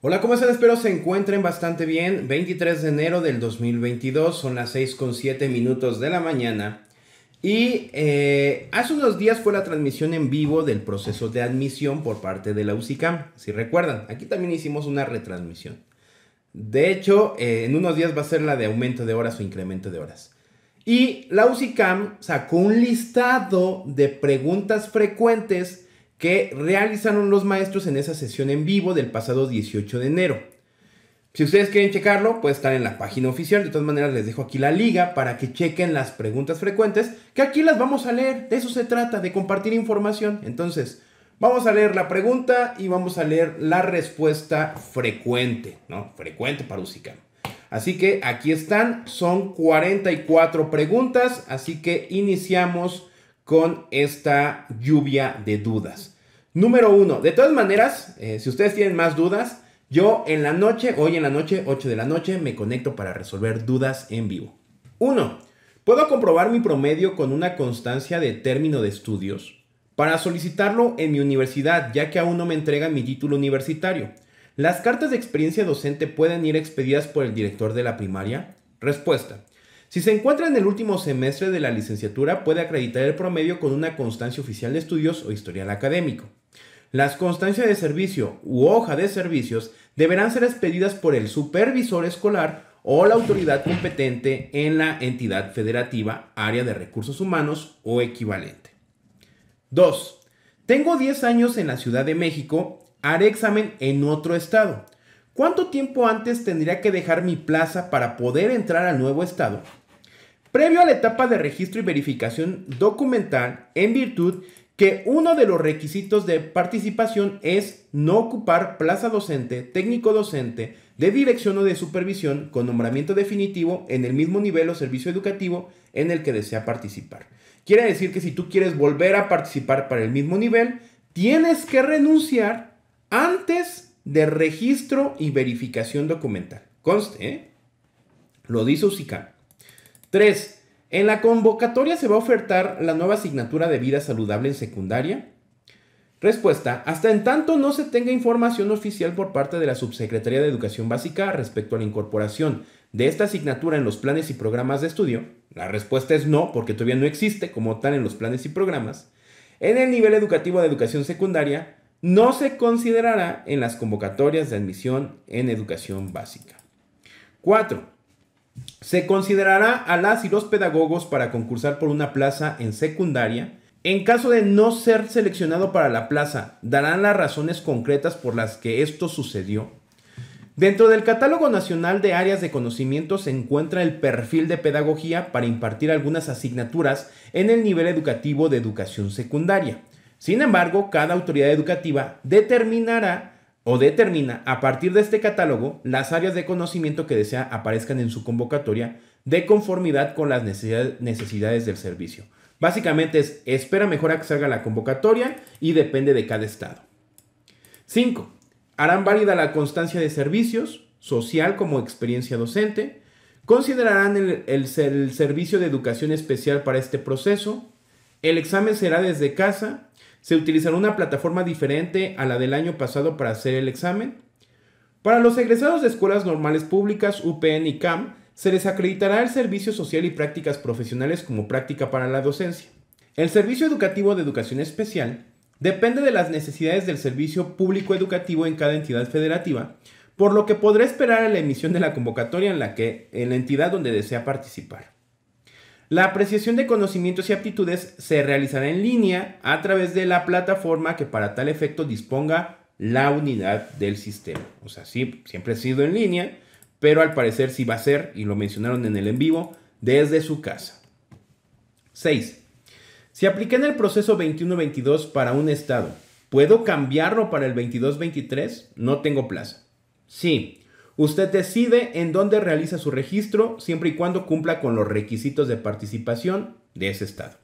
Hola, ¿cómo están? Espero se encuentren bastante bien. 23 de enero del 2022, son las 6 con minutos de la mañana. Y eh, hace unos días fue la transmisión en vivo del proceso de admisión por parte de la UCICAM. Si recuerdan, aquí también hicimos una retransmisión. De hecho, eh, en unos días va a ser la de aumento de horas o incremento de horas. Y la UCICAM sacó un listado de preguntas frecuentes que realizaron los maestros en esa sesión en vivo del pasado 18 de enero. Si ustedes quieren checarlo, puede estar en la página oficial. De todas maneras, les dejo aquí la liga para que chequen las preguntas frecuentes, que aquí las vamos a leer. De eso se trata, de compartir información. Entonces, vamos a leer la pregunta y vamos a leer la respuesta frecuente, ¿no? Frecuente para Usicam. Así que aquí están, son 44 preguntas, así que iniciamos con esta lluvia de dudas. Número 1. de todas maneras, eh, si ustedes tienen más dudas, yo en la noche, hoy en la noche, 8 de la noche, me conecto para resolver dudas en vivo. 1. Puedo comprobar mi promedio con una constancia de término de estudios para solicitarlo en mi universidad, ya que aún no me entregan mi título universitario. ¿Las cartas de experiencia docente pueden ir expedidas por el director de la primaria? Respuesta. Si se encuentra en el último semestre de la licenciatura, puede acreditar el promedio con una constancia oficial de estudios o historial académico. Las constancias de servicio u hoja de servicios deberán ser expedidas por el supervisor escolar o la autoridad competente en la entidad federativa, área de recursos humanos o equivalente. 2. Tengo 10 años en la Ciudad de México, haré examen en otro estado. ¿Cuánto tiempo antes tendría que dejar mi plaza para poder entrar al nuevo estado? Previo a la etapa de registro y verificación documental, en virtud que uno de los requisitos de participación es no ocupar plaza docente, técnico docente, de dirección o de supervisión con nombramiento definitivo en el mismo nivel o servicio educativo en el que desea participar. Quiere decir que si tú quieres volver a participar para el mismo nivel, tienes que renunciar antes de registro y verificación documental. Conste, ¿eh? Lo dice UCICAM. 3. En la convocatoria se va a ofertar la nueva asignatura de vida saludable en secundaria. Respuesta. Hasta en tanto no se tenga información oficial por parte de la Subsecretaría de Educación Básica respecto a la incorporación de esta asignatura en los planes y programas de estudio, la respuesta es no, porque todavía no existe como tal en los planes y programas, en el nivel educativo de educación secundaria no se considerará en las convocatorias de admisión en educación básica. 4. Se considerará a las y los pedagogos para concursar por una plaza en secundaria. En caso de no ser seleccionado para la plaza, darán las razones concretas por las que esto sucedió. Dentro del catálogo nacional de áreas de conocimiento se encuentra el perfil de pedagogía para impartir algunas asignaturas en el nivel educativo de educación secundaria. Sin embargo, cada autoridad educativa determinará o determina a partir de este catálogo las áreas de conocimiento que desea aparezcan en su convocatoria de conformidad con las necesidades del servicio. Básicamente es espera mejor a que salga la convocatoria y depende de cada estado. 5. Harán válida la constancia de servicios, social como experiencia docente. Considerarán el, el servicio de educación especial para este proceso. El examen será desde casa se utilizará una plataforma diferente a la del año pasado para hacer el examen. Para los egresados de escuelas normales públicas, UPN y CAM, se les acreditará el servicio social y prácticas profesionales como práctica para la docencia. El servicio educativo de educación especial depende de las necesidades del servicio público educativo en cada entidad federativa, por lo que podrá esperar a la emisión de la convocatoria en la que en la entidad donde desea participar. La apreciación de conocimientos y aptitudes se realizará en línea a través de la plataforma que para tal efecto disponga la unidad del sistema. O sea, sí, siempre ha sido en línea, pero al parecer sí va a ser, y lo mencionaron en el en vivo, desde su casa. 6. Si apliqué en el proceso 21-22 para un estado, ¿puedo cambiarlo para el 22-23? No tengo plaza. Sí, Usted decide en dónde realiza su registro siempre y cuando cumpla con los requisitos de participación de ese estado.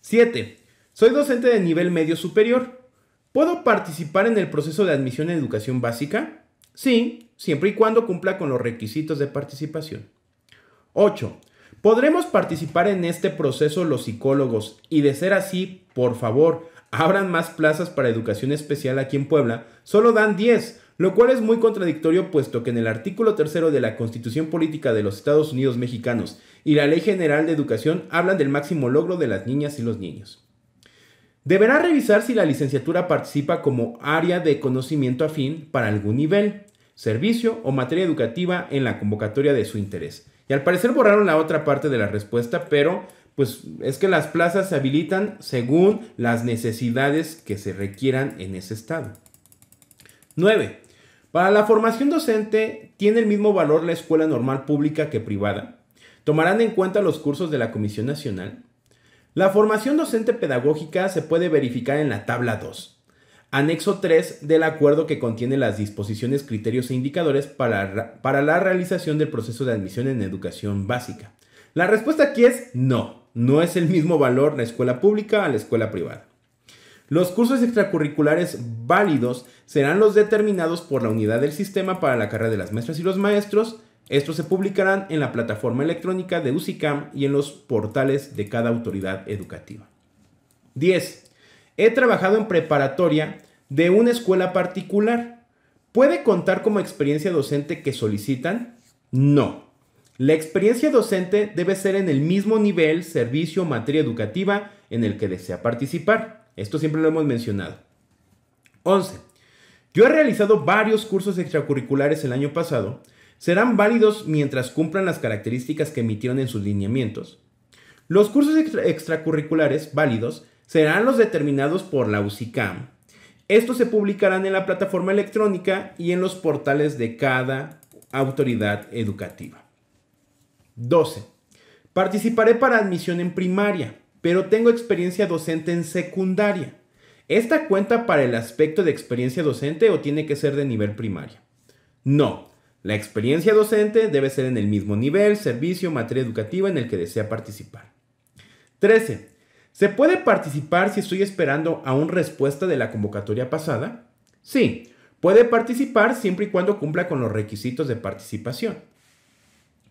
7. Soy docente de nivel medio superior. ¿Puedo participar en el proceso de admisión en educación básica? Sí, siempre y cuando cumpla con los requisitos de participación. 8. ¿Podremos participar en este proceso los psicólogos? Y de ser así, por favor, abran más plazas para educación especial aquí en Puebla. Solo dan 10 lo cual es muy contradictorio puesto que en el artículo tercero de la Constitución Política de los Estados Unidos Mexicanos y la Ley General de Educación hablan del máximo logro de las niñas y los niños. Deberá revisar si la licenciatura participa como área de conocimiento afín para algún nivel, servicio o materia educativa en la convocatoria de su interés. Y al parecer borraron la otra parte de la respuesta, pero pues es que las plazas se habilitan según las necesidades que se requieran en ese estado. 9. Para la formación docente, ¿tiene el mismo valor la escuela normal pública que privada? ¿Tomarán en cuenta los cursos de la Comisión Nacional? La formación docente pedagógica se puede verificar en la tabla 2, anexo 3 del acuerdo que contiene las disposiciones, criterios e indicadores para, para la realización del proceso de admisión en educación básica. La respuesta aquí es no, no es el mismo valor la escuela pública a la escuela privada. Los cursos extracurriculares válidos serán los determinados por la unidad del sistema para la carrera de las maestras y los maestros. Estos se publicarán en la plataforma electrónica de UCICAM y en los portales de cada autoridad educativa. 10. He trabajado en preparatoria de una escuela particular. ¿Puede contar como experiencia docente que solicitan? No. La experiencia docente debe ser en el mismo nivel, servicio o materia educativa en el que desea participar. Esto siempre lo hemos mencionado. 11. Yo he realizado varios cursos extracurriculares el año pasado. Serán válidos mientras cumplan las características que emitieron en sus lineamientos. Los cursos extracurriculares válidos serán los determinados por la UCICAM. Estos se publicarán en la plataforma electrónica y en los portales de cada autoridad educativa. 12. Participaré para admisión en primaria pero tengo experiencia docente en secundaria. ¿Esta cuenta para el aspecto de experiencia docente o tiene que ser de nivel primario? No, la experiencia docente debe ser en el mismo nivel, servicio, materia educativa en el que desea participar. 13. ¿Se puede participar si estoy esperando a una respuesta de la convocatoria pasada? Sí, puede participar siempre y cuando cumpla con los requisitos de participación.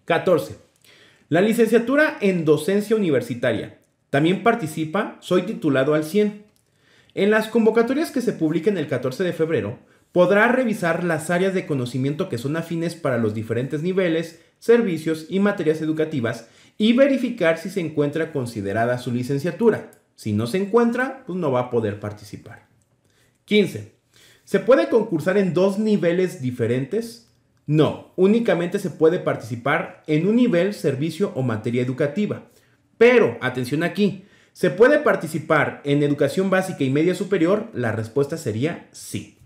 14. La licenciatura en docencia universitaria también participa Soy titulado al 100. En las convocatorias que se publiquen el 14 de febrero, podrá revisar las áreas de conocimiento que son afines para los diferentes niveles, servicios y materias educativas y verificar si se encuentra considerada su licenciatura. Si no se encuentra, pues no va a poder participar. 15. ¿Se puede concursar en dos niveles diferentes? No, únicamente se puede participar en un nivel, servicio o materia educativa. Pero, atención aquí, ¿se puede participar en educación básica y media superior? La respuesta sería sí.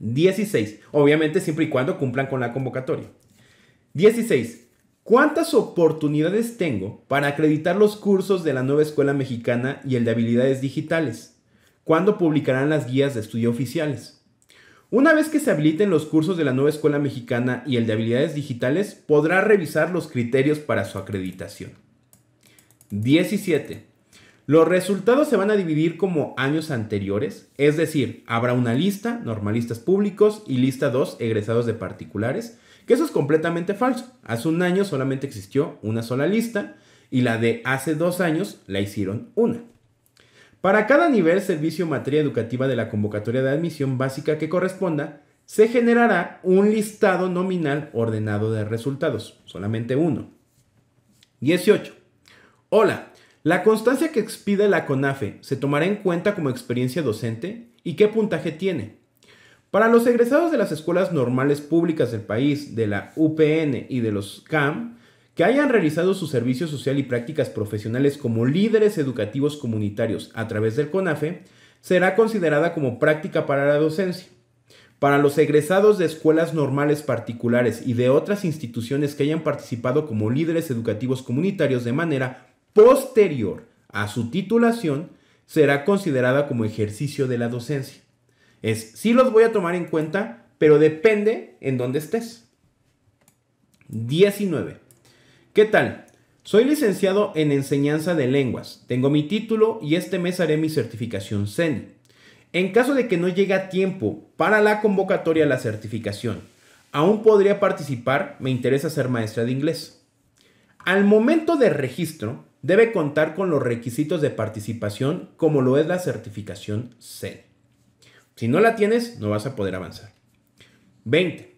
16. Obviamente siempre y cuando cumplan con la convocatoria. 16. ¿Cuántas oportunidades tengo para acreditar los cursos de la nueva escuela mexicana y el de habilidades digitales? ¿Cuándo publicarán las guías de estudio oficiales? Una vez que se habiliten los cursos de la nueva escuela mexicana y el de habilidades digitales, podrá revisar los criterios para su acreditación. 17. Los resultados se van a dividir como años anteriores, es decir, habrá una lista, normalistas públicos y lista 2, egresados de particulares, que eso es completamente falso. Hace un año solamente existió una sola lista y la de hace dos años la hicieron una. Para cada nivel servicio materia educativa de la convocatoria de admisión básica que corresponda, se generará un listado nominal ordenado de resultados, solamente uno. 18. Hola, ¿la constancia que expide la CONAFE se tomará en cuenta como experiencia docente? ¿Y qué puntaje tiene? Para los egresados de las escuelas normales públicas del país, de la UPN y de los CAM, que hayan realizado su servicio social y prácticas profesionales como líderes educativos comunitarios a través del CONAFE, será considerada como práctica para la docencia. Para los egresados de escuelas normales particulares y de otras instituciones que hayan participado como líderes educativos comunitarios de manera posterior a su titulación será considerada como ejercicio de la docencia. Es, sí los voy a tomar en cuenta, pero depende en dónde estés. 19. ¿Qué tal? Soy licenciado en enseñanza de lenguas. Tengo mi título y este mes haré mi certificación CENI. En caso de que no llegue a tiempo para la convocatoria a la certificación, aún podría participar, me interesa ser maestra de inglés. Al momento de registro, debe contar con los requisitos de participación como lo es la certificación C. Si no la tienes, no vas a poder avanzar. 20.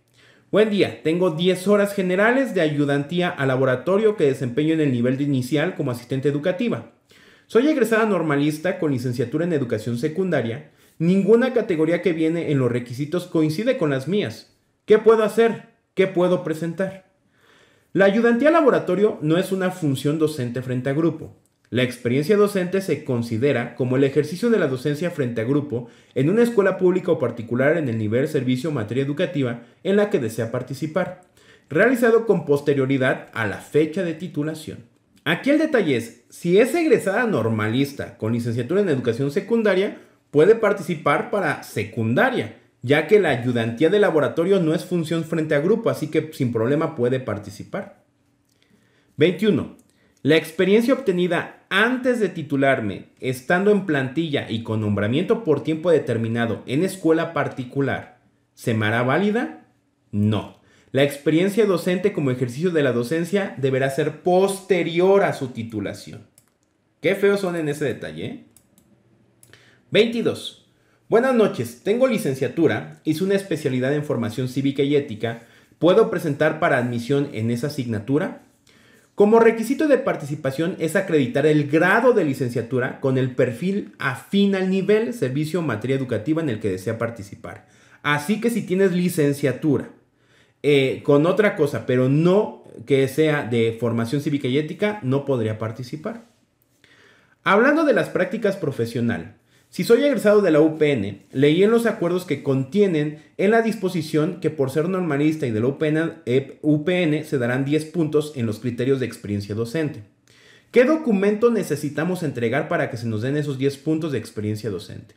Buen día, tengo 10 horas generales de ayudantía a laboratorio que desempeño en el nivel inicial como asistente educativa. Soy egresada normalista con licenciatura en educación secundaria. Ninguna categoría que viene en los requisitos coincide con las mías. ¿Qué puedo hacer? ¿Qué puedo presentar? La ayudantía laboratorio no es una función docente frente a grupo. La experiencia docente se considera como el ejercicio de la docencia frente a grupo en una escuela pública o particular en el nivel servicio materia educativa en la que desea participar, realizado con posterioridad a la fecha de titulación. Aquí el detalle es, si es egresada normalista con licenciatura en educación secundaria, puede participar para secundaria, ya que la ayudantía de laboratorio no es función frente a grupo, así que sin problema puede participar. 21. La experiencia obtenida antes de titularme, estando en plantilla y con nombramiento por tiempo determinado en escuela particular, ¿se me válida? No. La experiencia docente como ejercicio de la docencia deberá ser posterior a su titulación. Qué feos son en ese detalle. ¿eh? 22. Buenas noches, tengo licenciatura, hice una especialidad en formación cívica y ética. ¿Puedo presentar para admisión en esa asignatura? Como requisito de participación es acreditar el grado de licenciatura con el perfil afín al nivel, servicio o materia educativa en el que desea participar. Así que si tienes licenciatura eh, con otra cosa, pero no que sea de formación cívica y ética, no podría participar. Hablando de las prácticas profesional, si soy egresado de la UPN, leí en los acuerdos que contienen en la disposición que por ser normalista y de la UPN, eh, se darán 10 puntos en los criterios de experiencia docente. ¿Qué documento necesitamos entregar para que se nos den esos 10 puntos de experiencia docente?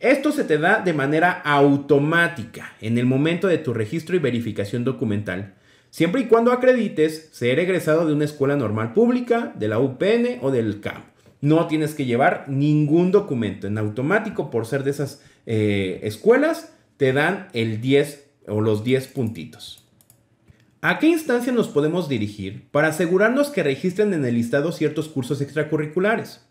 Esto se te da de manera automática en el momento de tu registro y verificación documental, siempre y cuando acredites ser egresado de una escuela normal pública, de la UPN o del CAMP no tienes que llevar ningún documento. En automático, por ser de esas eh, escuelas, te dan el 10 o los 10 puntitos. ¿A qué instancia nos podemos dirigir para asegurarnos que registren en el listado ciertos cursos extracurriculares?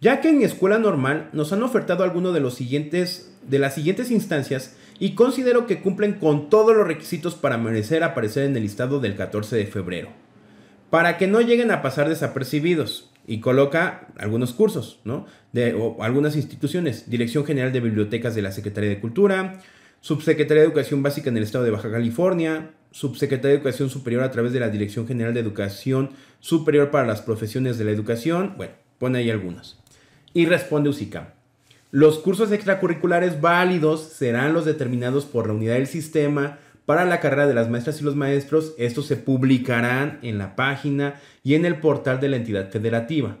Ya que en mi escuela normal nos han ofertado alguno de los siguientes de las siguientes instancias y considero que cumplen con todos los requisitos para merecer aparecer en el listado del 14 de febrero. Para que no lleguen a pasar desapercibidos, y coloca algunos cursos, ¿no? De, o algunas instituciones, Dirección General de Bibliotecas de la Secretaría de Cultura, Subsecretaría de Educación Básica en el Estado de Baja California, Subsecretaría de Educación Superior a través de la Dirección General de Educación Superior para las Profesiones de la Educación, bueno, pone ahí algunos. Y responde USICAM. Los cursos extracurriculares válidos serán los determinados por la unidad del sistema para la carrera de las maestras y los maestros, estos se publicarán en la página y en el portal de la entidad federativa.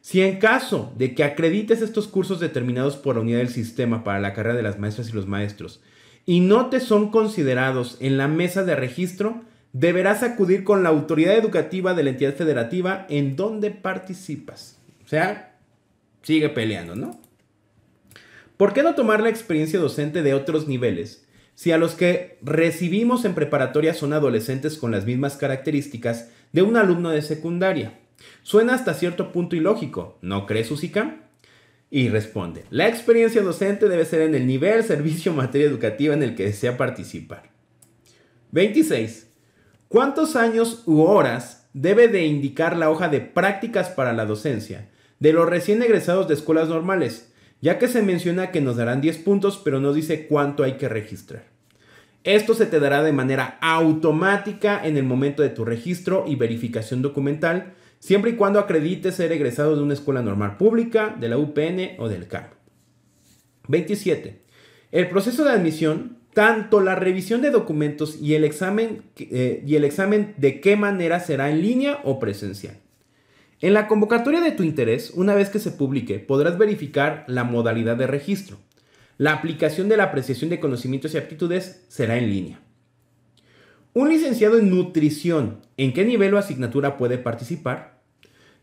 Si en caso de que acredites estos cursos determinados por la unidad del sistema para la carrera de las maestras y los maestros y no te son considerados en la mesa de registro, deberás acudir con la autoridad educativa de la entidad federativa en donde participas. O sea, sigue peleando, ¿no? ¿Por qué no tomar la experiencia docente de otros niveles? Si a los que recibimos en preparatoria son adolescentes con las mismas características de un alumno de secundaria. Suena hasta cierto punto ilógico, ¿no crees, Usica? Y responde, la experiencia docente debe ser en el nivel, servicio o materia educativa en el que desea participar. 26. ¿Cuántos años u horas debe de indicar la hoja de prácticas para la docencia de los recién egresados de escuelas normales? ya que se menciona que nos darán 10 puntos, pero no dice cuánto hay que registrar. Esto se te dará de manera automática en el momento de tu registro y verificación documental, siempre y cuando acredites ser egresado de una escuela normal pública, de la UPN o del Car. 27. El proceso de admisión, tanto la revisión de documentos y el examen, eh, y el examen de qué manera será en línea o presencial. En la convocatoria de tu interés, una vez que se publique, podrás verificar la modalidad de registro. La aplicación de la apreciación de conocimientos y aptitudes será en línea. Un licenciado en nutrición, ¿en qué nivel o asignatura puede participar?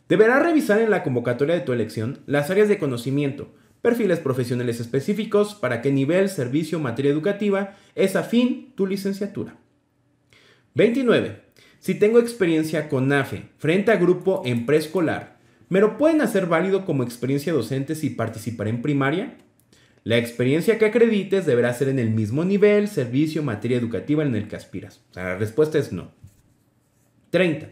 Deberá revisar en la convocatoria de tu elección las áreas de conocimiento, perfiles profesionales específicos, para qué nivel, servicio, o materia educativa es afín tu licenciatura. 29. Si tengo experiencia con AFE frente a grupo en preescolar, ¿me lo pueden hacer válido como experiencia docente si participaré en primaria? La experiencia que acredites deberá ser en el mismo nivel, servicio, materia educativa en el que aspiras. la respuesta es no. 30.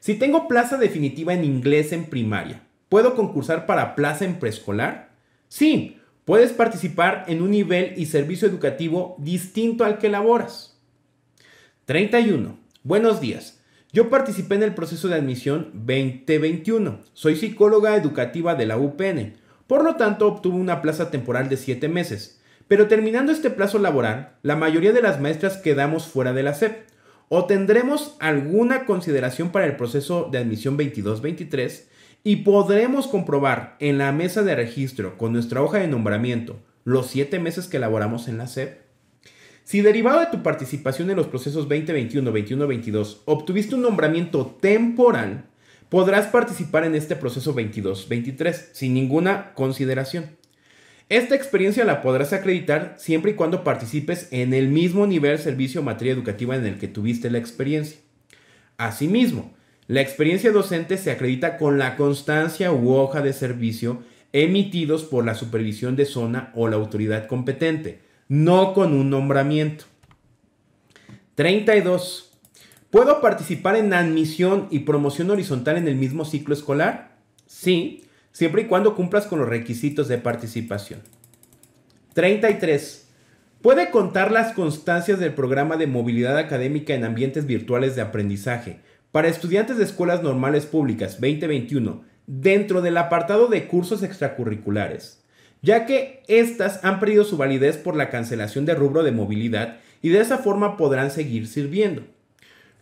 Si tengo plaza definitiva en inglés en primaria, ¿puedo concursar para plaza en preescolar? Sí, puedes participar en un nivel y servicio educativo distinto al que laboras. 31. Buenos días. Yo participé en el proceso de admisión 2021. Soy psicóloga educativa de la UPN. Por lo tanto, obtuve una plaza temporal de 7 meses. Pero terminando este plazo laboral, la mayoría de las maestras quedamos fuera de la SEP. O tendremos alguna consideración para el proceso de admisión 2223 y podremos comprobar en la mesa de registro con nuestra hoja de nombramiento los 7 meses que laboramos en la SEP si derivado de tu participación en los procesos 2021, 21, obtuviste un nombramiento temporal, podrás participar en este proceso 22-23 sin ninguna consideración. Esta experiencia la podrás acreditar siempre y cuando participes en el mismo nivel servicio o materia educativa en el que tuviste la experiencia. Asimismo, la experiencia docente se acredita con la constancia u hoja de servicio emitidos por la supervisión de zona o la autoridad competente no con un nombramiento. 32. ¿Puedo participar en admisión y promoción horizontal en el mismo ciclo escolar? Sí, siempre y cuando cumplas con los requisitos de participación. 33. ¿Puede contar las constancias del programa de movilidad académica en ambientes virtuales de aprendizaje para estudiantes de escuelas normales públicas 2021 dentro del apartado de cursos extracurriculares? ya que éstas han perdido su validez por la cancelación de rubro de movilidad y de esa forma podrán seguir sirviendo.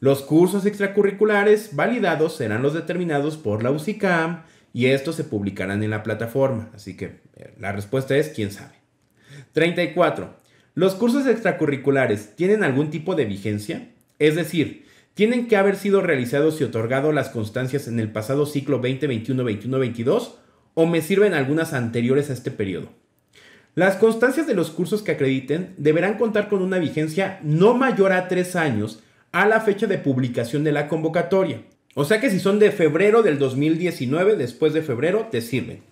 Los cursos extracurriculares validados serán los determinados por la UCICAM y estos se publicarán en la plataforma, así que eh, la respuesta es quién sabe. 34. ¿Los cursos extracurriculares tienen algún tipo de vigencia? Es decir, ¿tienen que haber sido realizados y otorgado las constancias en el pasado ciclo 2021-21-22 o me sirven algunas anteriores a este periodo. Las constancias de los cursos que acrediten deberán contar con una vigencia no mayor a tres años a la fecha de publicación de la convocatoria. O sea que si son de febrero del 2019, después de febrero, te sirven.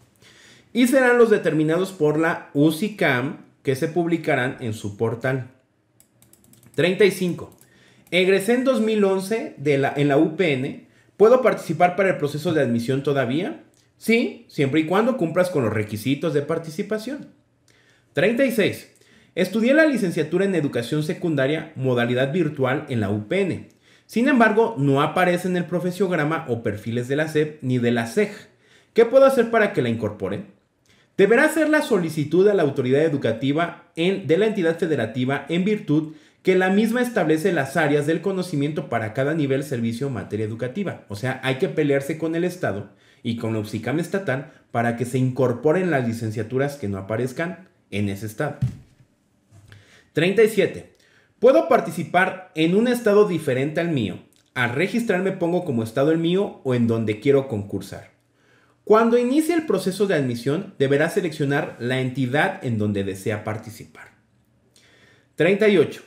Y serán los determinados por la UCICAM que se publicarán en su portal. 35. Egresé en 2011 de la, en la UPN. ¿Puedo participar para el proceso de admisión todavía? Sí, siempre y cuando cumplas con los requisitos de participación. 36. Estudié la licenciatura en educación secundaria, modalidad virtual en la UPN. Sin embargo, no aparece en el profesiograma o perfiles de la SEP ni de la SEJ. ¿Qué puedo hacer para que la incorporen? Deberá hacer la solicitud a la autoridad educativa de la entidad federativa en virtud que la misma establece las áreas del conocimiento para cada nivel, servicio o materia educativa. O sea, hay que pelearse con el Estado y con la UPSICAM estatal para que se incorporen las licenciaturas que no aparezcan en ese estado. 37. Puedo participar en un estado diferente al mío. Al registrarme pongo como estado el mío o en donde quiero concursar. Cuando inicie el proceso de admisión, deberá seleccionar la entidad en donde desea participar. 38.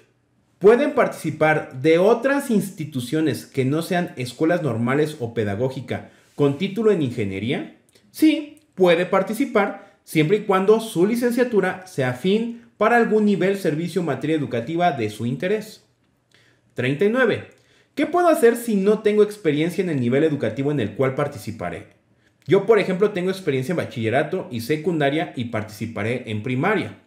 Pueden participar de otras instituciones que no sean escuelas normales o pedagógicas con título en ingeniería, sí puede participar siempre y cuando su licenciatura sea afín para algún nivel, servicio materia educativa de su interés. 39. ¿Qué puedo hacer si no tengo experiencia en el nivel educativo en el cual participaré? Yo, por ejemplo, tengo experiencia en bachillerato y secundaria y participaré en primaria.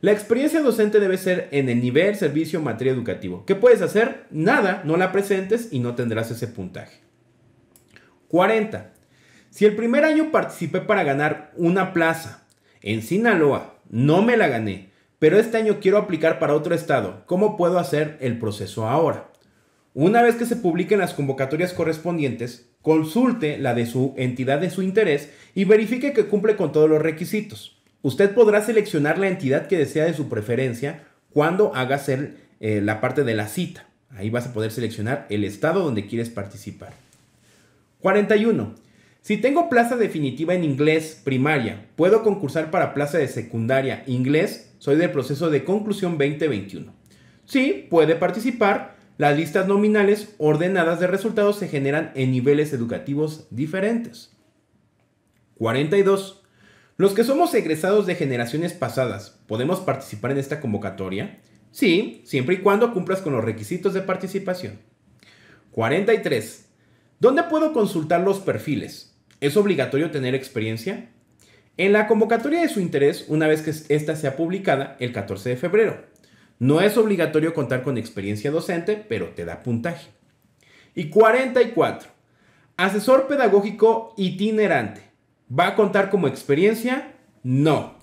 La experiencia docente debe ser en el nivel, servicio, materia educativo. ¿Qué puedes hacer? Nada, no la presentes y no tendrás ese puntaje. 40. Si el primer año participé para ganar una plaza en Sinaloa, no me la gané, pero este año quiero aplicar para otro estado, ¿cómo puedo hacer el proceso ahora? Una vez que se publiquen las convocatorias correspondientes, consulte la de su entidad de su interés y verifique que cumple con todos los requisitos. Usted podrá seleccionar la entidad que desea de su preferencia cuando haga hacer eh, la parte de la cita. Ahí vas a poder seleccionar el estado donde quieres participar. 41. Si tengo plaza definitiva en inglés primaria, puedo concursar para plaza de secundaria inglés. Soy del proceso de conclusión 2021. Sí, puede participar. Las listas nominales ordenadas de resultados se generan en niveles educativos diferentes. 42. Los que somos egresados de generaciones pasadas, ¿podemos participar en esta convocatoria? Sí, siempre y cuando cumplas con los requisitos de participación. 43. ¿Dónde puedo consultar los perfiles? ¿Es obligatorio tener experiencia? En la convocatoria de su interés, una vez que ésta sea publicada el 14 de febrero. No es obligatorio contar con experiencia docente, pero te da puntaje. Y 44. Asesor pedagógico itinerante. ¿Va a contar como experiencia? No.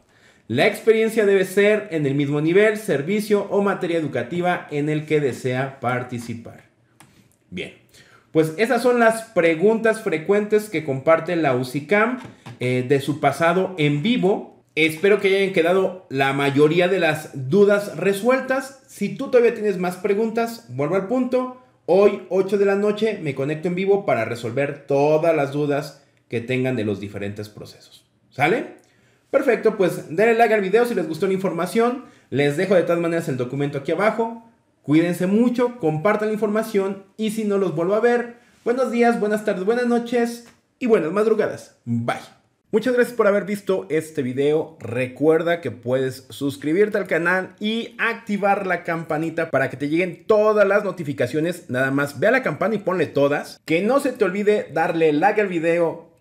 La experiencia debe ser en el mismo nivel, servicio o materia educativa en el que desea participar. Bien, pues esas son las preguntas frecuentes que comparte la UCICAM eh, de su pasado en vivo. Espero que hayan quedado la mayoría de las dudas resueltas. Si tú todavía tienes más preguntas, vuelvo al punto. Hoy, 8 de la noche, me conecto en vivo para resolver todas las dudas que tengan de los diferentes procesos. ¿Sale? Perfecto, pues denle like al video si les gustó la información. Les dejo de todas maneras el documento aquí abajo. Cuídense mucho, compartan la información y si no los vuelvo a ver, buenos días, buenas tardes, buenas noches y buenas madrugadas. Bye. Muchas gracias por haber visto este video. Recuerda que puedes suscribirte al canal y activar la campanita para que te lleguen todas las notificaciones. Nada más ve a la campana y ponle todas. Que no se te olvide darle like al video,